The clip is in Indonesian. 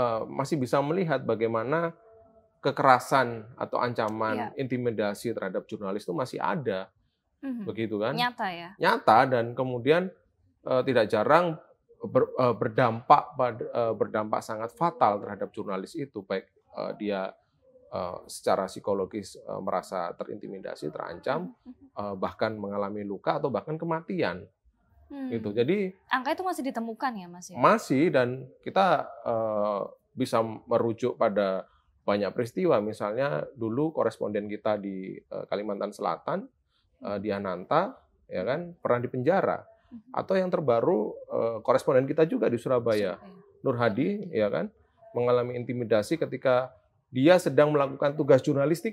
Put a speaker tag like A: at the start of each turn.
A: Eh, masih bisa melihat bagaimana kekerasan atau ancaman ya. intimidasi terhadap jurnalis itu masih ada, mm-hmm. begitu kan? Nyata ya. Nyata dan kemudian uh, tidak jarang ber, uh, berdampak uh, berdampak sangat fatal terhadap jurnalis itu, baik uh, dia uh, secara psikologis uh, merasa terintimidasi, terancam, mm-hmm. uh, bahkan mengalami luka atau bahkan kematian. Hmm. gitu. Jadi
B: angka itu masih ditemukan ya, Mas? Ya?
A: Masih dan kita uh, Eh, bisa merujuk pada banyak peristiwa. Misalnya dulu koresponden kita di eh, Kalimantan Selatan, eh, Ananta, ya kan pernah di penjara mhm. Atau yang terbaru koresponden kita juga di Surabaya, Nur Hadi, ya kan mengalami intimidasi ketika dia sedang melakukan tugas jurnalistik